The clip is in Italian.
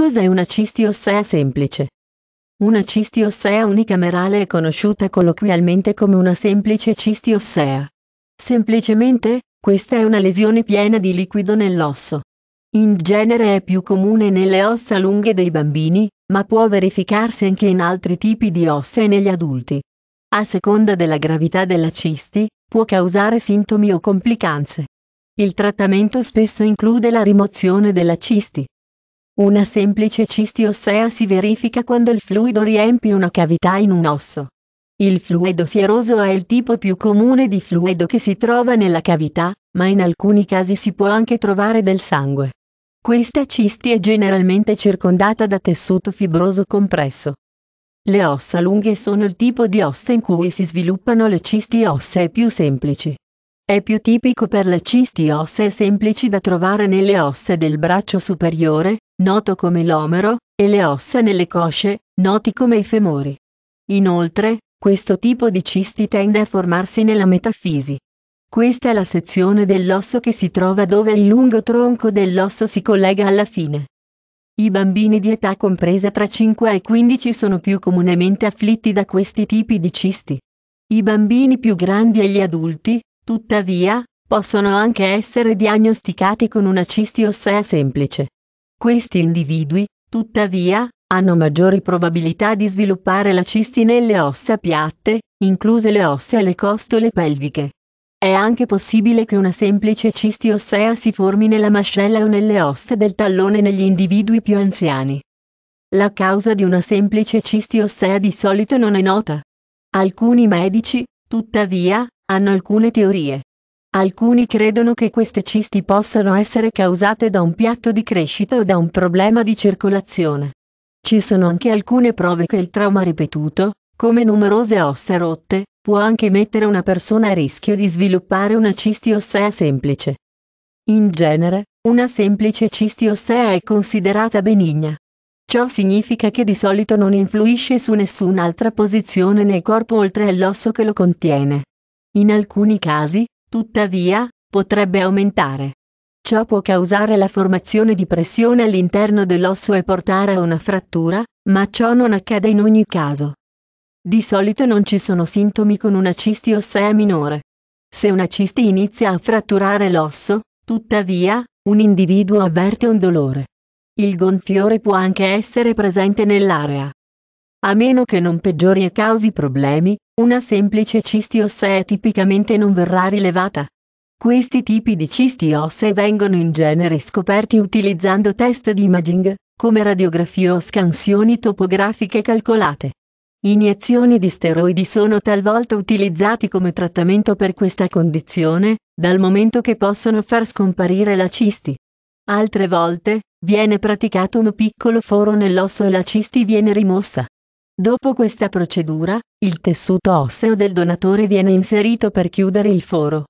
Cos'è una cisti ossea semplice? Una cisti ossea unicamerale è conosciuta colloquialmente come una semplice cisti ossea. Semplicemente, questa è una lesione piena di liquido nell'osso. In genere è più comune nelle ossa lunghe dei bambini, ma può verificarsi anche in altri tipi di ossa e negli adulti. A seconda della gravità della cisti, può causare sintomi o complicanze. Il trattamento spesso include la rimozione della cisti. Una semplice cisti ossea si verifica quando il fluido riempie una cavità in un osso. Il fluido sieroso è il tipo più comune di fluido che si trova nella cavità, ma in alcuni casi si può anche trovare del sangue. Questa cisti è generalmente circondata da tessuto fibroso compresso. Le ossa lunghe sono il tipo di ossa in cui si sviluppano le cisti ossee più semplici. È più tipico per le cisti ossee semplici da trovare nelle ossa del braccio superiore, noto come l'omero, e le ossa nelle cosce, noti come i femori. Inoltre, questo tipo di cisti tende a formarsi nella metafisi. Questa è la sezione dell'osso che si trova dove il lungo tronco dell'osso si collega alla fine. I bambini di età compresa tra 5 e 15 sono più comunemente afflitti da questi tipi di cisti. I bambini più grandi e gli adulti, Tuttavia, possono anche essere diagnosticati con una cisti ossea semplice. Questi individui, tuttavia, hanno maggiori probabilità di sviluppare la cisti nelle ossa piatte, incluse le ossa e le costole pelviche. È anche possibile che una semplice cisti ossea si formi nella mascella o nelle ossa del tallone negli individui più anziani. La causa di una semplice cisti ossea di solito non è nota. Alcuni medici, tuttavia, hanno alcune teorie. Alcuni credono che queste cisti possano essere causate da un piatto di crescita o da un problema di circolazione. Ci sono anche alcune prove che il trauma ripetuto, come numerose ossa rotte, può anche mettere una persona a rischio di sviluppare una cisti ossea semplice. In genere, una semplice cisti ossea è considerata benigna. Ciò significa che di solito non influisce su nessun'altra posizione nel corpo oltre all'osso che lo contiene. In alcuni casi, tuttavia, potrebbe aumentare. Ciò può causare la formazione di pressione all'interno dell'osso e portare a una frattura, ma ciò non accade in ogni caso. Di solito non ci sono sintomi con una cisti ossea minore. Se una cisti inizia a fratturare l'osso, tuttavia, un individuo avverte un dolore. Il gonfiore può anche essere presente nell'area. A meno che non peggiori e causi problemi, una semplice cisti ossea tipicamente non verrà rilevata. Questi tipi di cisti ossee vengono in genere scoperti utilizzando test di imaging, come radiografie o scansioni topografiche calcolate. Iniezioni di steroidi sono talvolta utilizzati come trattamento per questa condizione, dal momento che possono far scomparire la cisti. Altre volte, viene praticato un piccolo foro nell'osso e la cisti viene rimossa. Dopo questa procedura, il tessuto osseo del donatore viene inserito per chiudere il foro.